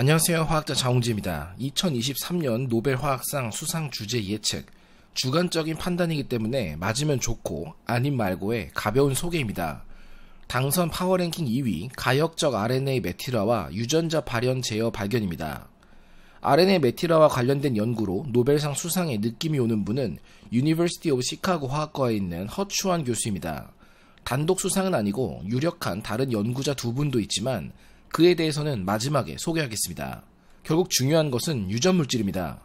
안녕하세요. 화학자 자홍지입니다. 2023년 노벨 화학상 수상 주제 예측. 주관적인 판단이기 때문에 맞으면 좋고 아닌 말고의 가벼운 소개입니다. 당선 파워랭킹 2위 가역적 RNA 메티라와 유전자 발현 제어 발견입니다. RNA 메티라와 관련된 연구로 노벨상 수상의 느낌이 오는 분은 유니버시티 오브 시카고 화학과에 있는 허추환 교수입니다. 단독 수상은 아니고 유력한 다른 연구자 두 분도 있지만 그에 대해서는 마지막에 소개하겠습니다. 결국 중요한 것은 유전 물질입니다.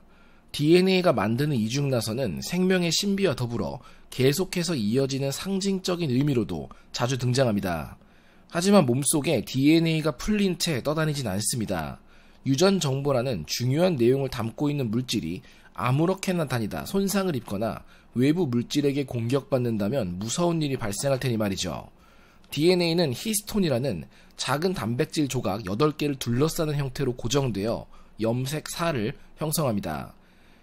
DNA가 만드는 이중나선은 생명의 신비와 더불어 계속해서 이어지는 상징적인 의미로도 자주 등장합니다. 하지만 몸속에 DNA가 풀린 채 떠다니진 않습니다. 유전 정보라는 중요한 내용을 담고 있는 물질이 아무렇게나 다니다 손상을 입거나 외부 물질에게 공격받는다면 무서운 일이 발생할 테니 말이죠. DNA는 히스톤이라는 작은 단백질 조각 8개를 둘러싸는 형태로 고정되어 염색사를 형성합니다.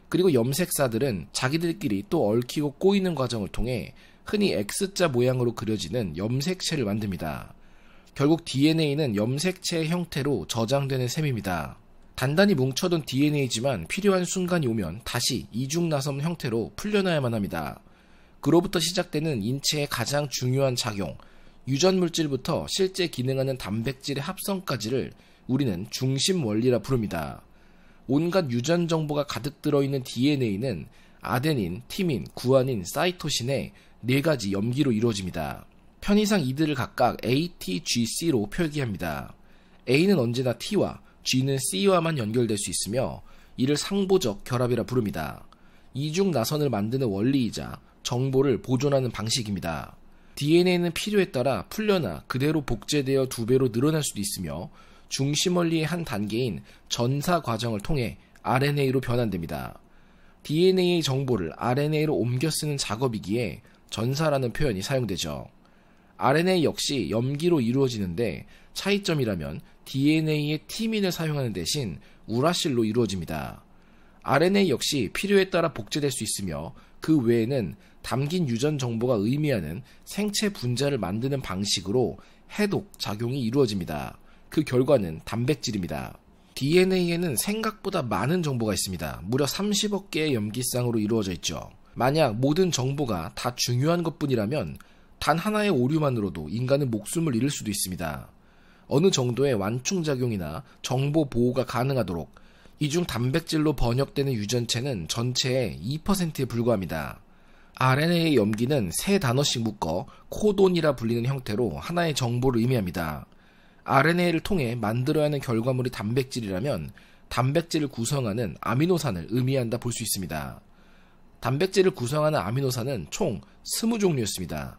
그리고 염색사들은 자기들끼리 또 얽히고 꼬이는 과정을 통해 흔히 X자 모양으로 그려지는 염색체를 만듭니다. 결국 DNA는 염색체의 형태로 저장되는 셈입니다. 단단히 뭉쳐둔 DNA지만 필요한 순간이 오면 다시 이중나섬 형태로 풀려나야만 합니다. 그로부터 시작되는 인체의 가장 중요한 작용, 유전 물질부터 실제 기능하는 단백질의 합성까지를 우리는 중심 원리라 부릅니다. 온갖 유전 정보가 가득 들어있는 DNA는 아데닌, 티민, 구아닌, 사이토신의 네 가지 염기로 이루어집니다. 편의상 이들을 각각 A, T, G, C로 표기합니다. A는 언제나 T와 G는 C와만 연결될 수 있으며 이를 상보적 결합이라 부릅니다. 이중 나선을 만드는 원리이자 정보를 보존하는 방식입니다. DNA는 필요에 따라 풀려나 그대로 복제되어 두 배로 늘어날 수도 있으며 중심 원리의 한 단계인 전사 과정을 통해 RNA로 변환됩니다. DNA의 정보를 RNA로 옮겨 쓰는 작업이기에 전사라는 표현이 사용되죠. RNA 역시 염기로 이루어지는데 차이점이라면 DNA의 티민을 사용하는 대신 우라실로 이루어집니다. RNA 역시 필요에 따라 복제될 수 있으며 그 외에는 담긴 유전 정보가 의미하는 생체 분자를 만드는 방식으로 해독 작용이 이루어집니다. 그 결과는 단백질입니다. DNA에는 생각보다 많은 정보가 있습니다. 무려 30억 개의 염기쌍으로 이루어져 있죠. 만약 모든 정보가 다 중요한 것뿐이라면 단 하나의 오류만으로도 인간은 목숨을 잃을 수도 있습니다. 어느 정도의 완충작용이나 정보 보호가 가능하도록 이중 단백질로 번역되는 유전체는 전체의 2%에 불과합니다. RNA의 염기는 세 단어씩 묶어 코돈이라 불리는 형태로 하나의 정보를 의미합니다. RNA를 통해 만들어야 하는 결과물이 단백질이라면 단백질을 구성하는 아미노산을 의미한다 볼 수 있습니다. 단백질을 구성하는 아미노산은 총 20종류였습니다.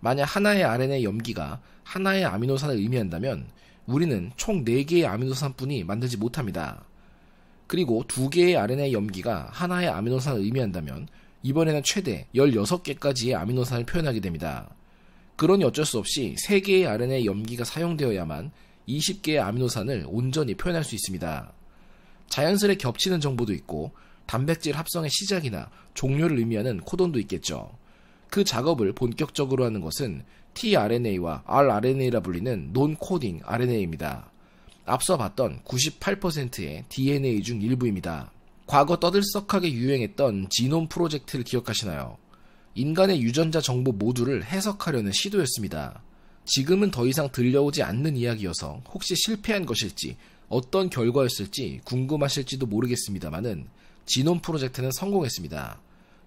만약 하나의 RNA 염기가 하나의 아미노산을 의미한다면 우리는 총 4개의 아미노산뿐이 만들지 못합니다. 그리고 2개의 RNA 염기가 하나의 아미노산을 의미한다면 이번에는 최대 16개까지의 아미노산을 표현하게 됩니다. 그러니 어쩔 수 없이 3개의 RNA 염기가 사용되어야만 20개의 아미노산을 온전히 표현할 수 있습니다. 자연스레 겹치는 정보도 있고 단백질 합성의 시작이나 종료를 의미하는 코돈도 있겠죠. 그 작업을 본격적으로 하는 것은 tRNA와 rRNA라 불리는 논코딩 RNA입니다. 앞서 봤던 98%의 DNA 중 일부입니다. 과거 떠들썩하게 유행했던 지놈 프로젝트를 기억하시나요? 인간의 유전자 정보 모두를 해석하려는 시도였습니다. 지금은 더 이상 들려오지 않는 이야기여서 혹시 실패한 것일지 어떤 결과였을지 궁금하실지도 모르겠습니다만은 지놈 프로젝트는 성공했습니다.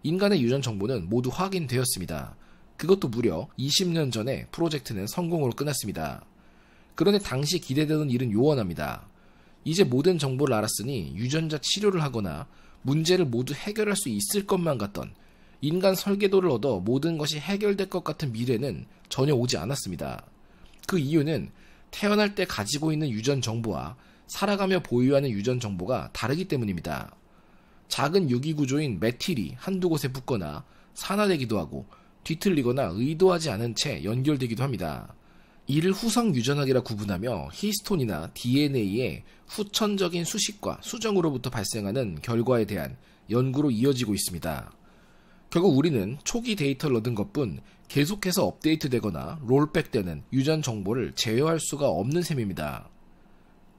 인간의 유전 정보는 모두 확인되었습니다. 그것도 무려 20년 전에 프로젝트는 성공으로 끝났습니다. 그런데 당시 기대되는 일은 요원합니다. 이제 모든 정보를 알았으니 유전자 치료를 하거나 문제를 모두 해결할 수 있을 것만 같던 인간 설계도를 얻어 모든 것이 해결될 것 같은 미래는 전혀 오지 않았습니다. 그 이유는 태어날 때 가지고 있는 유전 정보와 살아가며 보유하는 유전 정보가 다르기 때문입니다. 작은 유기구조인 메틸이 한두 곳에 붙거나 산화되기도 하고 뒤틀리거나 의도하지 않은 채 연결되기도 합니다. 이를 후성 유전학이라 구분하며 히스톤이나 DNA의 후천적인 수식과 수정으로부터 발생하는 결과에 대한 연구로 이어지고 있습니다. 결국 우리는 초기 데이터를 얻은 것뿐 계속해서 업데이트되거나 롤백되는 유전 정보를 제어할 수가 없는 셈입니다.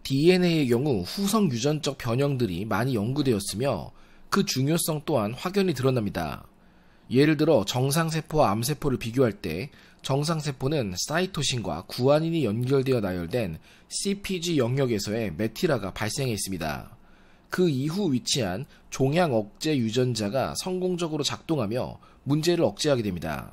DNA의 경우 후성 유전적 변형들이 많이 연구되었으며 그 중요성 또한 확연히 드러납니다. 예를 들어 정상세포와 암세포를 비교할 때 정상세포는 사이토신과 구아인이 연결되어 나열된 CPG 영역에서의 메티라가 발생했습니다. 그 이후 위치한 종양 억제 유전자가 성공적으로 작동하며 문제를 억제하게 됩니다.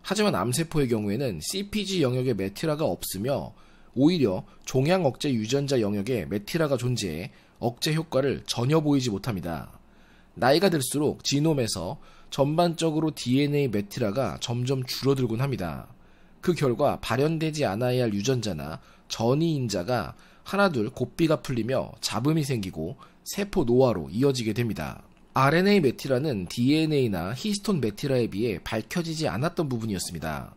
하지만 암세포의 경우에는 CPG 영역에 메티라가 없으며 오히려 종양 억제 유전자 영역에 메티라가 존재해 억제 효과를 전혀 보이지 못합니다. 나이가 들수록 지놈에서 전반적으로 DNA 메틸화가 점점 줄어들곤 합니다. 그 결과 발현되지 않아야 할 유전자나 전이인자가 하나둘 곱비가 풀리며 잡음이 생기고 세포 노화로 이어지게 됩니다. RNA 메틸화는 DNA나 히스톤 메틸화에 비해 밝혀지지 않았던 부분이었습니다.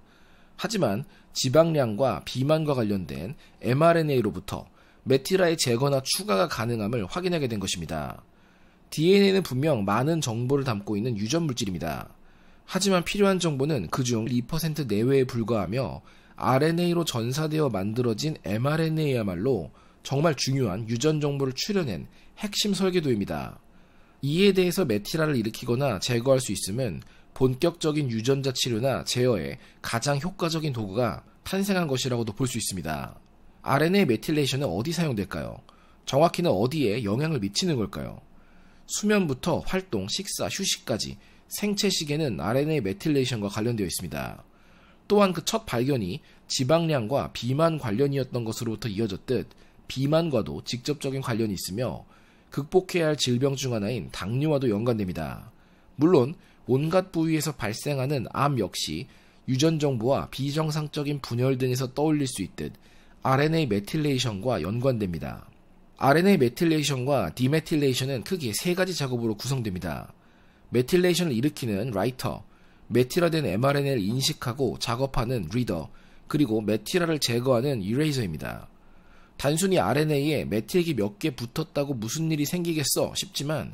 하지만 지방량과 비만과 관련된 mRNA로부터 메틸화의 제거나 추가가 가능함을 확인하게 된 것입니다. DNA는 분명 많은 정보를 담고 있는 유전 물질입니다. 하지만 필요한 정보는 그중 2% 내외에 불과하며 RNA로 전사되어 만들어진 mRNA야말로 정말 중요한 유전 정보를 추려낸 핵심 설계도입니다. 이에 대해서 메티라를 일으키거나 제거할 수 있으면 본격적인 유전자 치료나 제어에 가장 효과적인 도구가 탄생한 것이라고도 볼 수 있습니다. RNA 메틸레이션은 어디 사용될까요? 정확히는 어디에 영향을 미치는 걸까요? 수면부터 활동, 식사, 휴식까지 생체 시계는 RNA 메틸레이션과 관련되어 있습니다. 또한 그 첫 발견이 지방량과 비만 관련이었던 것으로부터 이어졌듯 비만과도 직접적인 관련이 있으며 극복해야 할 질병 중 하나인 당뇨와도 연관됩니다. 물론 온갖 부위에서 발생하는 암 역시 유전 정보와 비정상적인 분열 등에서 떠올릴 수 있듯 RNA 메틸레이션과 연관됩니다. RNA 메틸레이션과 디메틸레이션은 크게 세 가지 작업으로 구성됩니다. 메틸레이션을 일으키는 라이터, 메틸화된 mRNA를 인식하고 작업하는 리더, 그리고 메틸화를 제거하는 유레이저입니다. 단순히 RNA에 메틸기 몇 개 붙었다고 무슨 일이 생기겠어 싶지만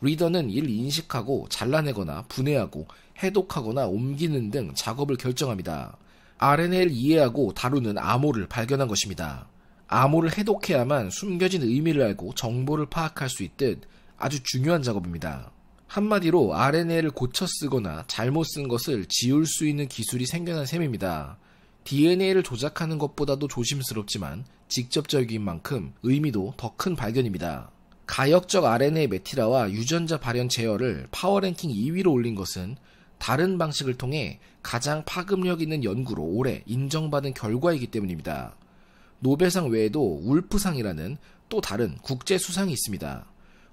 리더는 이를 인식하고 잘라내거나 분해하고 해독하거나 옮기는 등 작업을 결정합니다. RNA를 이해하고 다루는 암호를 발견한 것입니다. 암호를 해독해야만 숨겨진 의미를 알고 정보를 파악할 수 있듯 아주 중요한 작업입니다. 한마디로 RNA를 고쳐 쓰거나 잘못 쓴 것을 지울 수 있는 기술이 생겨난 셈입니다. DNA를 조작하는 것보다도 조심스럽지만 직접적인 만큼 의미도 더 큰 발견입니다. 가역적 RNA 메티라와 유전자 발현 제어를 파워랭킹 2위로 올린 것은 다른 방식을 통해 가장 파급력 있는 연구로 오래 인정받은 결과이기 때문입니다. 노벨상 외에도 울프상이라는 또 다른 국제 수상이 있습니다.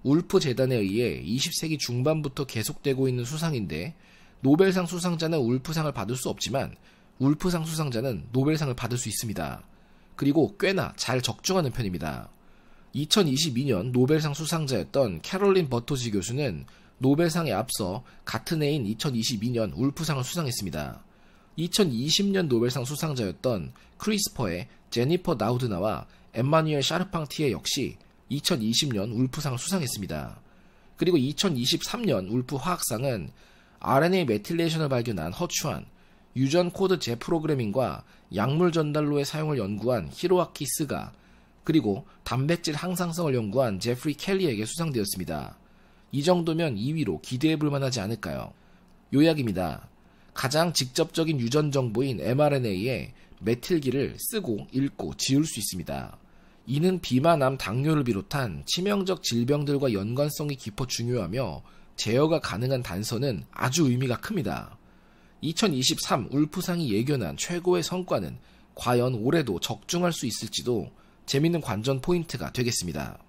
울프 재단에 의해 20세기 중반부터 계속되고 있는 수상인데 노벨상 수상자는 울프상을 받을 수 없지만 울프상 수상자는 노벨상을 받을 수 있습니다. 그리고 꽤나 잘 적중하는 편입니다. 2022년 노벨상 수상자였던 캐롤린 버토지 교수는 노벨상에 앞서 같은 해인 2022년 울프상을 수상했습니다. 2020년 노벨상 수상자였던 크리스퍼의 제니퍼 나우드나와 엠마니엘 샤르팡티에 역시 2020년 울프상을 수상했습니다. 그리고 2023년 울프 화학상은 RNA 메틸레이션을 발견한 허추한, 유전 코드 재프로그래밍과 약물 전달로의 사용을 연구한 히로아키 스가, 그리고 단백질 항상성을 연구한 제프리 켈리에게 수상되었습니다. 이 정도면 2위로 기대해볼 만하지 않을까요? 요약입니다. 가장 직접적인 유전 정보인 mRNA에 메틸기를 쓰고 읽고 지울 수 있습니다. 이는 비만암, 당뇨를 비롯한 치명적 질병들과 연관성이 깊어 중요하며 제어가 가능한 단서는 아주 의미가 큽니다. 2023 울프상이 예견한 최고의 성과는 과연 올해도 적중할 수 있을지도 재밌는 관전 포인트가 되겠습니다.